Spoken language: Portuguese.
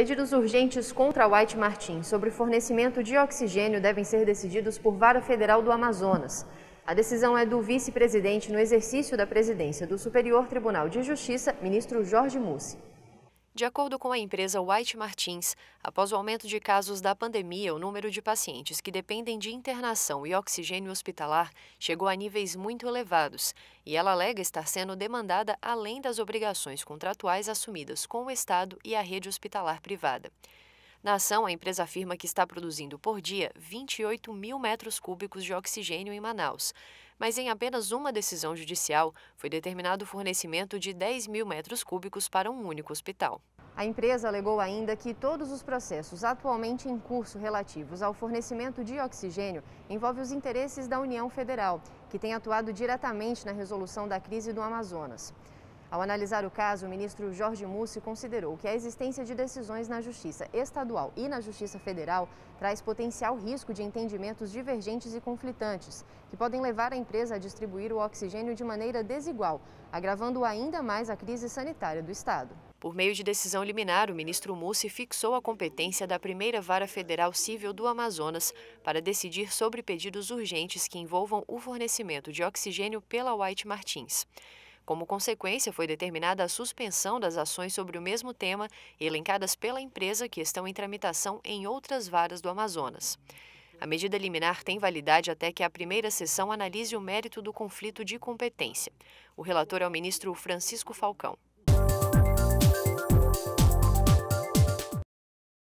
Pedidos urgentes contra White Martin sobre fornecimento de oxigênio devem ser decididos por Vara Federal do Amazonas. A decisão é do vice-presidente no exercício da presidência do Superior Tribunal de Justiça, ministro Jorge Mussi. De acordo com a empresa White Martins, após o aumento de casos da pandemia, o número de pacientes que dependem de internação e oxigênio hospitalar chegou a níveis muito elevados, e ela alega estar sendo demandada além das obrigações contratuais assumidas com o Estado e a rede hospitalar privada. Na ação, a empresa afirma que está produzindo por dia 28 mil metros cúbicos de oxigênio em Manaus mas em apenas uma decisão judicial foi determinado o fornecimento de 10 mil metros cúbicos para um único hospital. A empresa alegou ainda que todos os processos atualmente em curso relativos ao fornecimento de oxigênio envolvem os interesses da União Federal, que tem atuado diretamente na resolução da crise do Amazonas. Ao analisar o caso, o ministro Jorge Mussi considerou que a existência de decisões na Justiça Estadual e na Justiça Federal traz potencial risco de entendimentos divergentes e conflitantes, que podem levar a empresa a distribuir o oxigênio de maneira desigual, agravando ainda mais a crise sanitária do Estado. Por meio de decisão liminar, o ministro Mussi fixou a competência da primeira vara federal civil do Amazonas para decidir sobre pedidos urgentes que envolvam o fornecimento de oxigênio pela White Martins. Como consequência, foi determinada a suspensão das ações sobre o mesmo tema elencadas pela empresa que estão em tramitação em outras varas do Amazonas. A medida liminar tem validade até que a primeira sessão analise o mérito do conflito de competência. O relator é o ministro Francisco Falcão.